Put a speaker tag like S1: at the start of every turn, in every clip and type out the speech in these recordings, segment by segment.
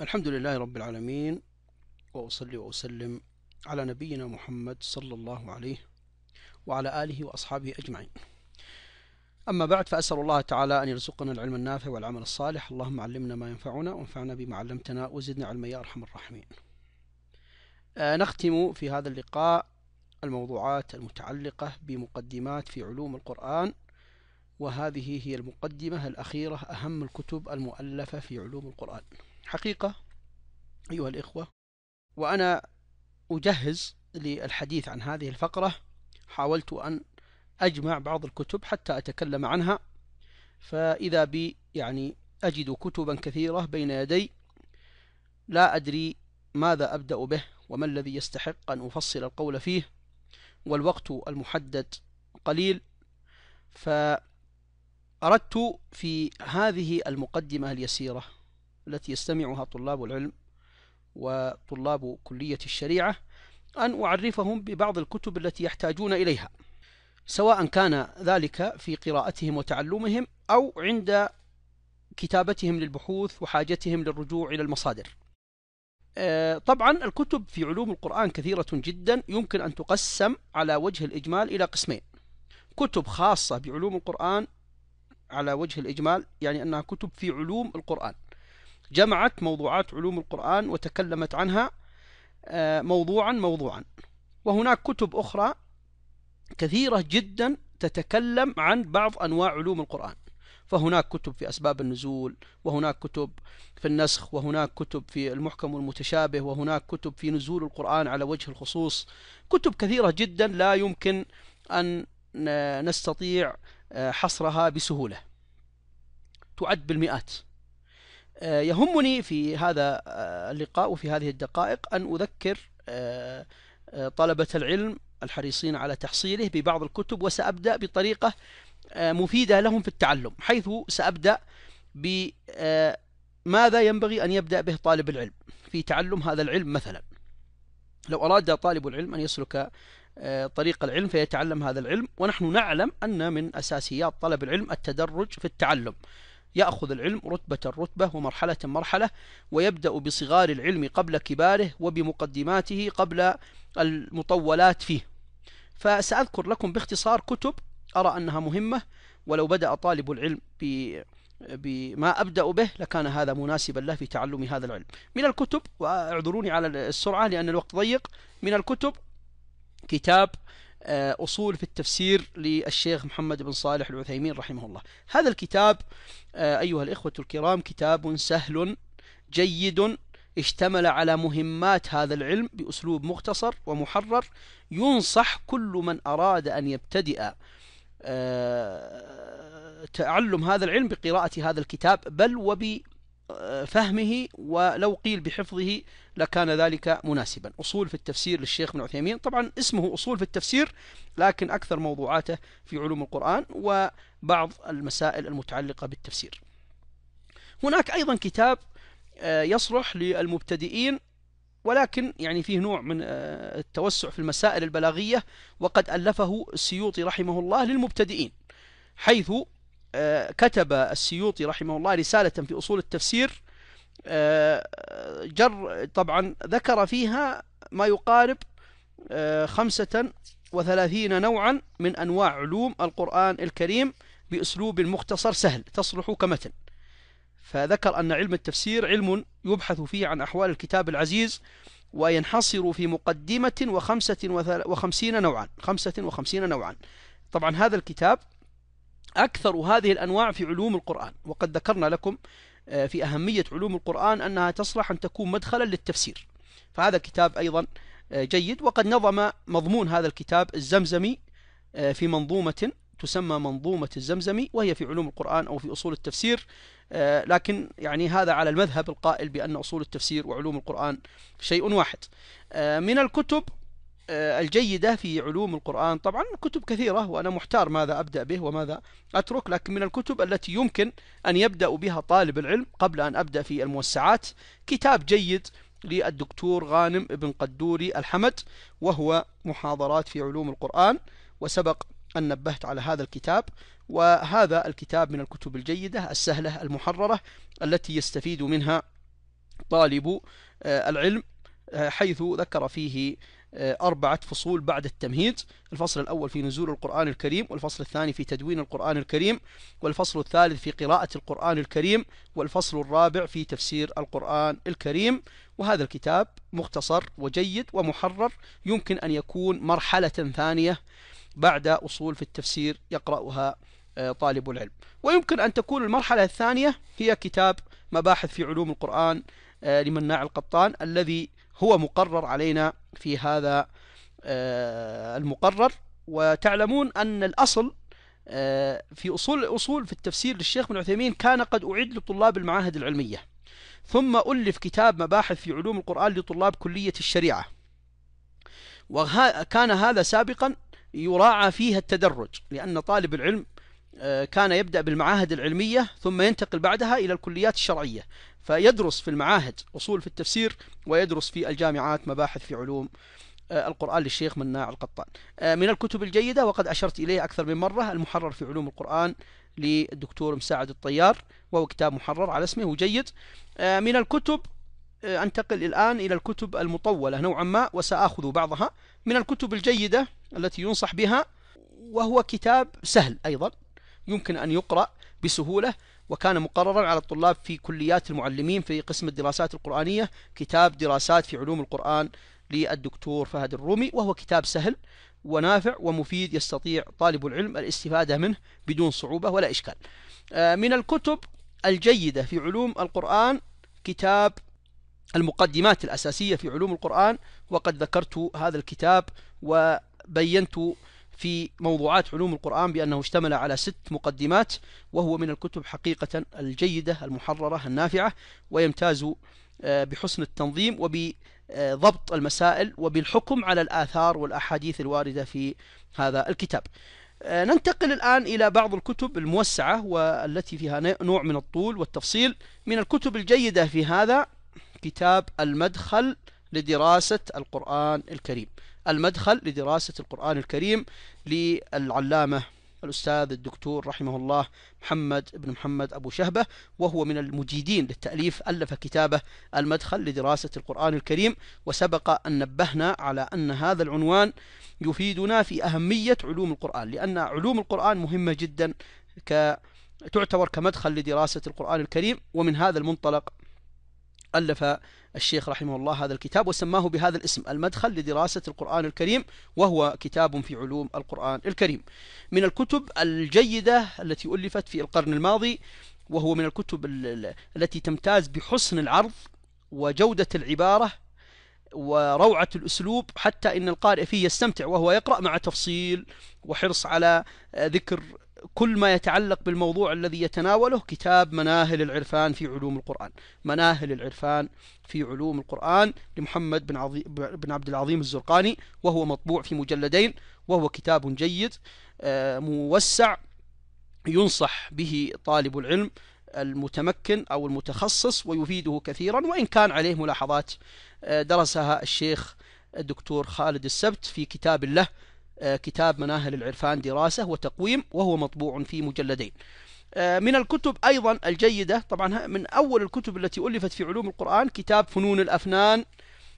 S1: الحمد لله رب العالمين وأصلي وأسلم على نبينا محمد صلى الله عليه وعلى آله وأصحابه أجمعين أما بعد فأسأل الله تعالى أن يرزقنا العلم النافع والعمل الصالح اللهم علمنا ما ينفعنا وانفعنا بما علمتنا وزدنا علما يا أرحم الراحمين آه نختم في هذا اللقاء الموضوعات المتعلقة بمقدمات في علوم القرآن وهذه هي المقدمة الأخيرة أهم الكتب المؤلفة في علوم القرآن حقيقة أيها الإخوة وأنا أجهز للحديث عن هذه الفقرة حاولت أن أجمع بعض الكتب حتى أتكلم عنها فإذا بي يعني أجد كتبا كثيرة بين يدي لا أدري ماذا أبدأ به وما الذي يستحق أن أفصل القول فيه والوقت المحدد قليل فأنا أردت في هذه المقدمة اليسيرة التي يستمعها طلاب العلم وطلاب كلية الشريعة أن أعرفهم ببعض الكتب التي يحتاجون إليها سواء كان ذلك في قراءتهم وتعلمهم أو عند كتابتهم للبحوث وحاجتهم للرجوع إلى المصادر آه، طبعا الكتب في علوم القرآن كثيرة جدا يمكن أن تقسم على وجه الإجمال إلى قسمين كتب خاصة بعلوم القرآن على وجه الإجمال يعني أنها كتب في علوم القرآن جمعت موضوعات علوم القرآن وتكلمت عنها آه، موضوعا موضوعا وهناك كتب أخرى كثيرة جدا تتكلم عن بعض أنواع علوم القرآن فهناك كتب في أسباب النزول وهناك كتب في النسخ وهناك كتب في المحكم والمتشابه وهناك كتب في نزول القرآن على وجه الخصوص كتب كثيرة جدا لا يمكن أن نستطيع آه، حصرها بسهولة تعد بالمئات آه، يهمني في هذا آه، اللقاء وفي هذه الدقائق أن أذكر طلبة العلم الحريصين على تحصيله ببعض الكتب وسأبدأ بطريقة مفيدة لهم في التعلم حيث سأبدأ بماذا ينبغي أن يبدأ به طالب العلم في تعلم هذا العلم مثلا لو أراد طالب العلم أن يسلك آه، طريق العلم فيتعلم هذا العلم ونحن نعلم أن من أساسيات طلب العلم التدرج في التعلم يأخذ العلم رتبة رتبة ومرحلة مرحلة ويبدأ بصغار العلم قبل كباره وبمقدماته قبل المطولات فيه فسأذكر لكم باختصار كتب أرى أنها مهمة ولو بدأ طالب العلم بما أبدأ به لكان هذا مناسبا له في تعلم هذا العلم من الكتب واعذروني على السرعة لأن الوقت ضيق من الكتب كتاب آه، أصول في التفسير للشيخ محمد بن صالح العثيمين رحمه الله هذا الكتاب آه، أيها الإخوة الكرام كتاب سهل جيد اشتمل على مهمات هذا العلم بأسلوب مختصر ومحرر ينصح كل من أراد أن يبتدئ آه، تعلم هذا العلم بقراءة هذا الكتاب بل وب فهمه ولو قيل بحفظه لكان ذلك مناسبا أصول في التفسير للشيخ ابن عثيمين طبعا اسمه أصول في التفسير لكن أكثر موضوعاته في علوم القرآن وبعض المسائل المتعلقة بالتفسير هناك أيضا كتاب آه، يصلح للمبتدئين ولكن يعني فيه نوع من آه، التوسع في المسائل البلاغية وقد ألفه السيوطي رحمه الله للمبتدئين حيث آه، كتب السيوطي رحمه الله رسالة في أصول التفسير آه، جر طبعا ذكر فيها ما يقارب آه، خمسة وثلاثين نوعا من أنواع علوم القرآن الكريم بأسلوب مختصر سهل تصلح كمتن فذكر أن علم التفسير علم يبحث فيه عن أحوال الكتاب العزيز وينحصر في مقدمة وخمسة وخمسين نوعا خمسة وخمسين نوعا طبعا هذا الكتاب أكثر هذه الأنواع في علوم القرآن وقد ذكرنا لكم آه، في أهمية علوم القرآن أنها تصلح أن تكون مدخلا للتفسير فهذا الكتاب أيضا آه، جيد وقد نظم مضمون هذا الكتاب الزمزمي آه، في منظومة تسمى منظومة الزمزمي وهي في علوم القرآن أو في أصول التفسير لكن يعني هذا على المذهب القائل بأن أصول التفسير وعلوم القرآن شيء واحد من الكتب آه، الجيدة في علوم القرآن طبعا كتب كثيرة وأنا محتار ماذا أبدأ به وماذا أترك لكن من الكتب التي يمكن أن يبدأ بها طالب العلم قبل أن أبدأ في الموسعات كتاب جيد للدكتور غانم بن قدوري الحمد وهو محاضرات في علوم القرآن وسبق أن نبهت على هذا الكتاب وهذا الكتاب من الكتب الجيدة السهلة المحررة التي يستفيد منها طالب آه، العلم آه، حيث ذكر فيه آه، أربعة فصول بعد التمهيد الفصل الأول في نزول القرآن الكريم والفصل الثاني في تدوين القرآن الكريم والفصل الثالث في قراءة القرآن الكريم والفصل الرابع في تفسير القرآن الكريم وهذا الكتاب مختصر وجيد ومحرر يمكن أن يكون مرحلة ثانية بعد أصول في التفسير يقرأها آه، طالب العلم ويمكن أن تكون المرحلة الثانية هي كتاب مباحث في علوم القرآن آه، لمناع القطان الذي هو مقرر علينا في هذا آه، المقرر وتعلمون أن الأصل آه، في أصول الأصول في التفسير للشيخ ابن عثيمين كان قد أعد لطلاب المعاهد العلمية ثم ألف كتاب مباحث في علوم القرآن لطلاب كلية الشريعة وكان هذا سابقا يراعى فيه التدرج لأن طالب العلم آه، كان يبدأ بالمعاهد العلمية ثم ينتقل بعدها إلى الكليات الشرعية فيدرس في المعاهد أصول في التفسير ويدرس في الجامعات مباحث في علوم آه، القرآن للشيخ مناع القطان آه، من الكتب الجيدة وقد أشرت إليه أكثر من مرة المحرر في علوم القرآن للدكتور مساعد الطيار وهو كتاب محرر على اسمه وجيد آه، من الكتب أنتقل الآن إلى الكتب المطولة نوعا ما وسأخذ بعضها من الكتب الجيدة التي ينصح بها وهو كتاب سهل أيضا يمكن أن يقرأ بسهولة وكان مقررا على الطلاب في كليات المعلمين في قسم الدراسات القرآنية كتاب دراسات في علوم القرآن للدكتور فهد الرومي وهو كتاب سهل ونافع ومفيد يستطيع طالب العلم الاستفادة منه بدون صعوبة ولا إشكال آه، من الكتب الجيدة في علوم القرآن كتاب المقدمات الأساسية في علوم القرآن وقد ذكرت هذا الكتاب وبينت في موضوعات علوم القرآن بأنه اشتمل على ست مقدمات وهو من الكتب حقيقة الجيدة المحررة النافعة ويمتاز آه، بحسن التنظيم وبضبط المسائل وبالحكم على الآثار والأحاديث الواردة في هذا الكتاب آه، ننتقل الآن إلى بعض الكتب الموسعة والتي فيها نوع من الطول والتفصيل من الكتب الجيدة في هذا كتاب المدخل لدراسة القرآن الكريم المدخل لدراسة القرآن الكريم للعلامة الأستاذ الدكتور رحمه الله محمد بن محمد أبو شهبة وهو من المجيدين للتأليف ألف كتابه المدخل لدراسة القرآن الكريم وسبق أن نبهنا على أن هذا العنوان يفيدنا في أهمية علوم القرآن لأن علوم القرآن مهمة جدا ك تعتبر كمدخل لدراسة القرآن الكريم ومن هذا المنطلق ألف الشيخ رحمه الله هذا الكتاب وسماه بهذا الاسم المدخل لدراسة القرآن الكريم وهو كتاب في علوم القرآن الكريم من الكتب الجيدة التي ألفت في القرن الماضي وهو من الكتب التي تمتاز بحسن العرض وجودة العبارة وروعة الأسلوب حتى إن القارئ فيه يستمتع وهو يقرأ مع تفصيل وحرص على ذكر كل ما يتعلق بالموضوع الذي يتناوله كتاب مناهل العرفان في علوم القرآن مناهل العرفان في علوم القرآن لمحمد بن, عظي بن عبد العظيم الزرقاني وهو مطبوع في مجلدين وهو كتاب جيد آه، موسع ينصح به طالب العلم المتمكن أو المتخصص ويفيده كثيرا وإن كان عليه ملاحظات آه، درسها الشيخ الدكتور خالد السبت في كتاب له آه، كتاب مناهل العرفان دراسة وتقويم وهو مطبوع في مجلدين آه، من الكتب أيضا الجيدة طبعا من أول الكتب التي ألفت في علوم القرآن كتاب فنون الأفنان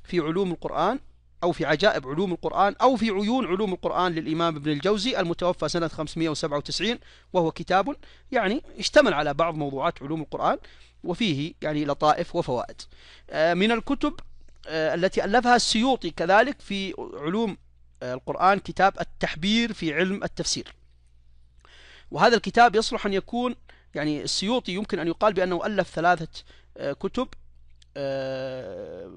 S1: في علوم القرآن أو في عجائب علوم القرآن أو في عيون علوم القرآن للإمام ابن الجوزي المتوفى سنة 597 وهو كتاب يعني اشتمل على بعض موضوعات علوم القرآن وفيه يعني لطائف وفوائد آه، من الكتب التي ألفها السيوطي كذلك في علوم القرآن كتاب التحبير في علم التفسير وهذا الكتاب يصلح أن يكون يعني السيوطي يمكن أن يقال بأنه ألف ثلاثة آه، كتب آه،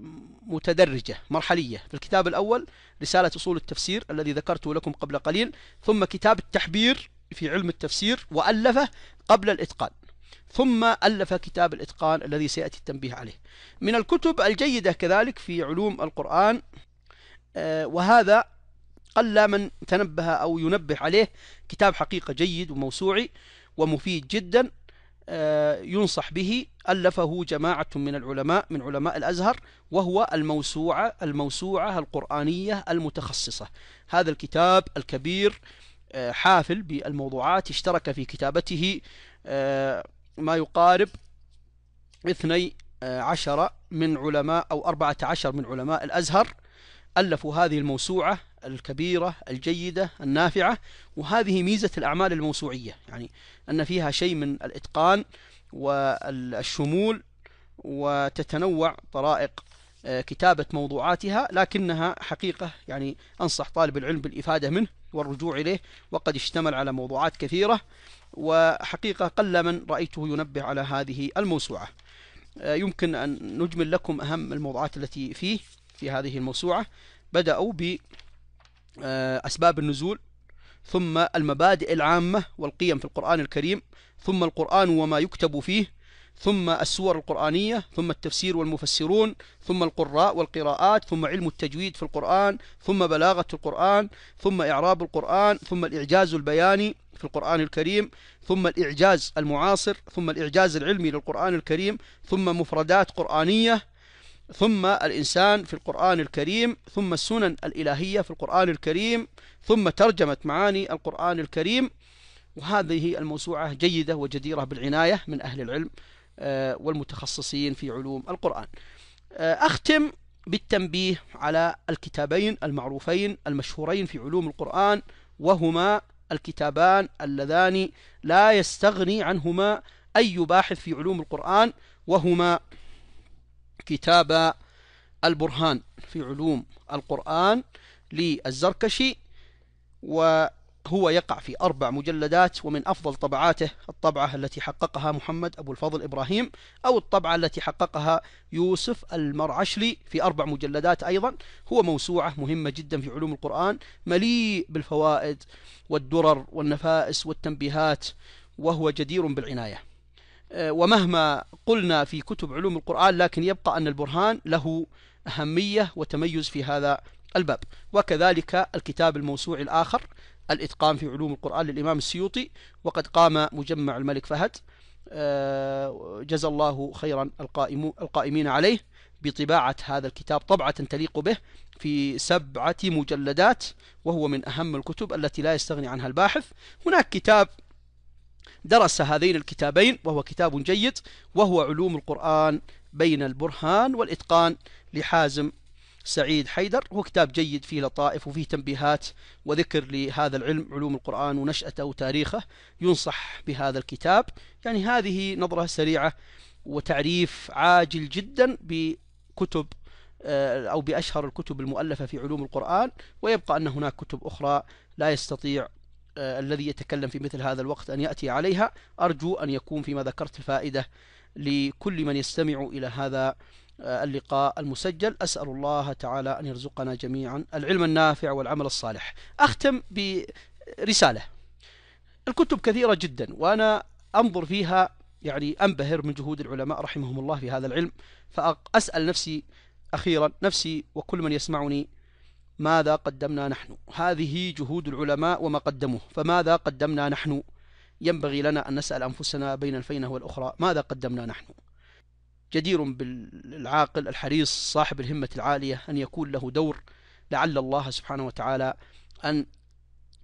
S1: متدرجة مرحلية في الكتاب الأول رسالة أصول التفسير الذي ذكرته لكم قبل قليل ثم كتاب التحبير في علم التفسير وألفه قبل الإتقان ثم ألف كتاب الإتقان الذي سيأتي التنبيه عليه من الكتب الجيدة كذلك في علوم القرآن آه، وهذا قل من تنبه أو ينبه عليه كتاب حقيقة جيد وموسوعي ومفيد جدا آه، ينصح به ألفه جماعة من العلماء من علماء الأزهر وهو الموسوعة الموسوعة القرآنية المتخصصة هذا الكتاب الكبير آه، حافل بالموضوعات اشترك في كتابته آه، ما يقارب اثني عشر من علماء أو أربعة عشر من علماء الأزهر ألفوا هذه الموسوعة الكبيرة الجيدة النافعة وهذه ميزة الأعمال الموسوعية يعني أن فيها شيء من الإتقان والشمول وتتنوع طرائق آه، كتابة موضوعاتها لكنها حقيقة يعني أنصح طالب العلم بالإفادة منه والرجوع إليه وقد اشتمل على موضوعات كثيرة وحقيقة قل من رأيته ينبه على هذه الموسوعة آه، يمكن أن نجمل لكم أهم الموضوعات التي فيه في هذه الموسوعة بدأوا ب آه، أسباب النزول ثم المبادئ العامة والقيم في القرآن الكريم ثم القرآن وما يكتب فيه ثم السور القرآنية ثم التفسير والمفسرون ثم القراء والقراءات ثم علم التجويد في القرآن ثم بلاغة القرآن ثم إعراب القرآن ثم الإعجاز البياني في القرآن الكريم ثم الإعجاز المعاصر ثم الإعجاز العلمي للقرآن الكريم ثم مفردات قرآنية ثم الإنسان في القرآن الكريم ثم السنن الإلهية في القرآن الكريم ثم ترجمة معاني القرآن الكريم وهذه الموسوعة جيدة وجديرة بالعناية من أهل العلم آه، والمتخصصين في علوم القرآن آه، أختم بالتنبيه على الكتابين المعروفين المشهورين في علوم القرآن وهما الكتابان اللذان لا يستغني عنهما أي باحث في علوم القرآن وهما كتاب البرهان في علوم القرآن للزركشي وهو يقع في أربع مجلدات ومن أفضل طبعاته الطبعة التي حققها محمد أبو الفضل إبراهيم أو الطبعة التي حققها يوسف المرعشلي في أربع مجلدات أيضا هو موسوعة مهمة جدا في علوم القرآن مليء بالفوائد والدرر والنفائس والتنبيهات وهو جدير بالعناية آه، ومهما قلنا في كتب علوم القرآن لكن يبقى أن البرهان له أهمية وتميز في هذا الباب وكذلك الكتاب الموسوعي الآخر الإتقان في علوم القرآن للإمام السيوطي وقد قام مجمع الملك فهد آه، جزى الله خيرا القائمين عليه بطباعة هذا الكتاب طبعة تليق به في سبعة مجلدات وهو من أهم الكتب التي لا يستغني عنها الباحث هناك كتاب درس هذين الكتابين وهو كتاب جيد وهو علوم القرآن بين البرهان والإتقان لحازم سعيد حيدر هو كتاب جيد فيه لطائف وفيه تنبيهات وذكر لهذا العلم علوم القرآن ونشأته وتاريخه ينصح بهذا الكتاب يعني هذه نظرة سريعة وتعريف عاجل جدا بكتب آه، أو بأشهر الكتب المؤلفة في علوم القرآن ويبقى أن هناك كتب أخرى لا يستطيع آه، الذي يتكلم في مثل هذا الوقت أن يأتي عليها أرجو أن يكون فيما ذكرت الفائدة لكل من يستمع إلى هذا آه، اللقاء المسجل أسأل الله تعالى أن يرزقنا جميعا العلم النافع والعمل الصالح أختم برسالة الكتب كثيرة جدا وأنا أنظر فيها يعني أنبهر من جهود العلماء رحمهم الله في هذا العلم فأسأل نفسي أخيرا نفسي وكل من يسمعني ماذا قدمنا نحن هذه جهود العلماء وما قدموه فماذا قدمنا نحن ينبغي لنا أن نسأل أنفسنا بين الفينة والأخرى ماذا قدمنا نحن جدير بالعاقل الحريص صاحب الهمة العالية أن يكون له دور لعل الله سبحانه وتعالى أن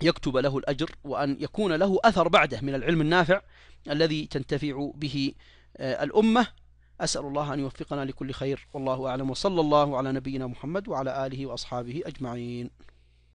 S1: يكتب له الأجر وأن يكون له أثر بعده من العلم النافع الذي تنتفع به آه، الأمة أسأل الله أن يوفقنا لكل خير والله أعلم وصلى الله على نبينا محمد وعلى آله وأصحابه أجمعين